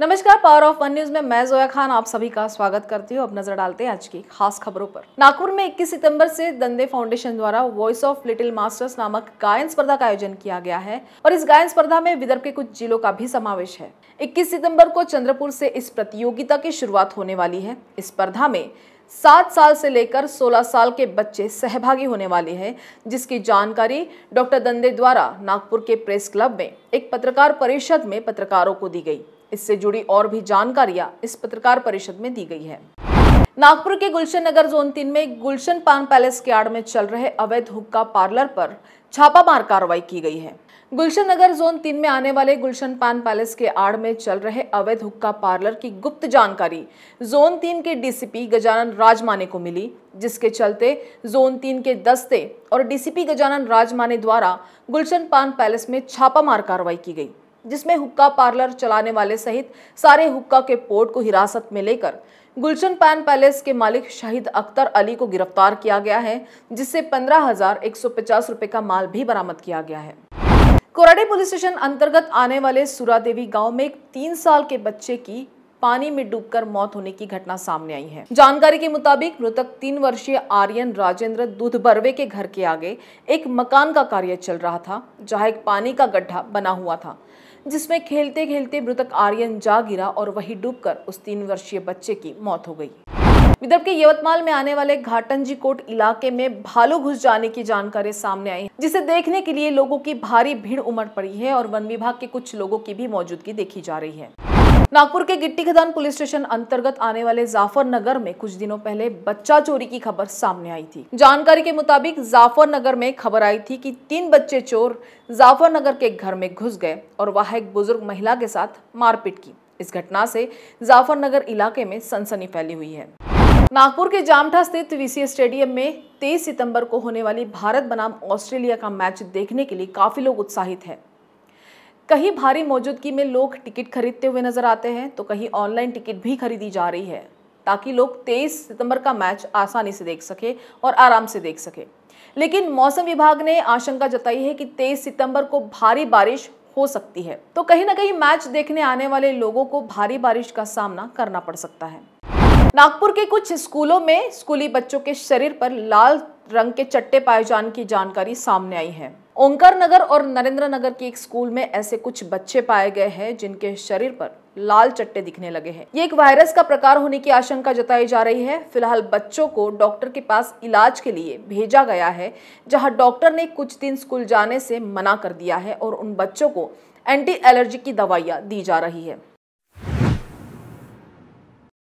नमस्कार power of one news में मैं जोया खान आप सभी का स्वागत करती हूँ अब नजर डालते हैं आज की खास खबरों पर नागपुर में 21 सितंबर से दंदे फाउंडेशन द्वारा वॉइस ऑफ लिटिल मास्टर्स नामक गायन स्पर्धा का आयोजन किया गया है और इस गायन स्पर्धा में विदर्भ के कुछ जिलों का भी समावेश है इक्कीस सितम्बर को चंद्रपुर से इस प्रतियोगिता की शुरुआत होने वाली है इस स्पर्धा में सात साल से लेकर सोलह साल के बच्चे सहभागी होने वाले हैं जिसकी जानकारी डॉक्टर दंदे द्वारा नागपुर के प्रेस क्लब में एक पत्रकार परिषद में पत्रकारों को दी गई इससे जुड़ी और भी जानकारियां इस पत्रकार परिषद में दी गई है नागपुर के गुलशन नगर जोन तीन में गुलशन पान पैलेस के आड़ में चल रहे अवैध हुक्का पार्लर पर छापामार कार्रवाई की गई है गुलशन नगर जोन तीन में आने वाले गुलशन पान पैलेस के आड़ में चल रहे अवैध हुक्का पार्लर की गुप्त जानकारी जोन तीन के डीसीपी गजानन राजमाने को मिली जिसके चलते जोन तीन के दस्ते और डीसीपी गजानन राजमाने द्वारा गुलशन पान पैलेस में छापामार कार्रवाई की गई जिसमें हुक्का पार्लर चलाने वाले सहित सारे हुक्का के पोर्ट को हिरासत में लेकर गुलशन पैन पैलेस के मालिक शाहिद अख्तर अली को गिरफ्तार किया गया है जिससे पंद्रह हजार एक सौ पचास रुपए का माल भी बरामद किया गया है कोराडी पुलिस स्टेशन अंतर्गत आने वाले सूरा देवी गाँव में एक तीन साल के बच्चे की पानी में डूबकर मौत होने की घटना सामने आई है जानकारी के मुताबिक मृतक तीन वर्षीय आर्यन राजेंद्र दूध बरवे के घर के आगे एक मकान का कार्य चल रहा था जहाँ एक पानी का गड्ढा बना हुआ था जिसमें खेलते खेलते मृतक आर्यन जा गिरा और वही डूबकर उस तीन वर्षीय बच्चे की मौत हो गई विदर्भ के यवतमाल में आने वाले घाटनजी कोट इलाके में भालू घुस जाने की जानकारी सामने आई जिसे देखने के लिए लोगों की भारी भीड़ उमड़ पड़ी है और वन विभाग के कुछ लोगों की भी मौजूदगी देखी जा रही है नागपुर के गिट्टी खदान पुलिस स्टेशन अंतर्गत आने वाले जाफरनगर में कुछ दिनों पहले बच्चा चोरी की खबर सामने आई थी जानकारी के मुताबिक जाफरनगर में खबर आई थी कि तीन बच्चे चोर जाफरनगर के घर में घुस गए और वहां एक बुजुर्ग महिला के साथ मारपीट की इस घटना से जाफरनगर इलाके में सनसनी फैली हुई है नागपुर के जामठा स्थित वीसी स्टेडियम में 23 सितंबर को होने वाली भारत बनाम ऑस्ट्रेलिया का मैच देखने के लिए काफी लोग उत्साहित हैं कहीं भारी मौजूदगी में लोग टिकट खरीदते हुए नजर आते हैं तो कहीं ऑनलाइन टिकट भी खरीदी जा रही है ताकि लोग 23 सितंबर का मैच आसानी से देख सके और आराम से देख सके लेकिन मौसम विभाग ने आशंका जताई है कि 23 सितंबर को भारी बारिश हो सकती है तो कहीं ना कहीं मैच देखने आने वाले लोगों को भारी बारिश का सामना करना पड़ सकता है नागपुर के कुछ स्कूलों में स्कूली बच्चों के शरीर पर लाल रंग के चट्टे पाए जाने की जानकारी सामने आई है ओंकार नगर और नरेंद्र नगर के एक स्कूल में ऐसे कुछ बच्चे पाए गए हैं जिनके शरीर पर लाल चट्टे दिखने लगे हैं ये एक वायरस का प्रकार होने की आशंका जताई जा रही है फिलहाल बच्चों को डॉक्टर के पास इलाज के लिए भेजा गया है जहां डॉक्टर ने कुछ दिन स्कूल जाने से मना कर दिया है और उन बच्चों को एंटी एलर्जी की दवाइयाँ दी जा रही है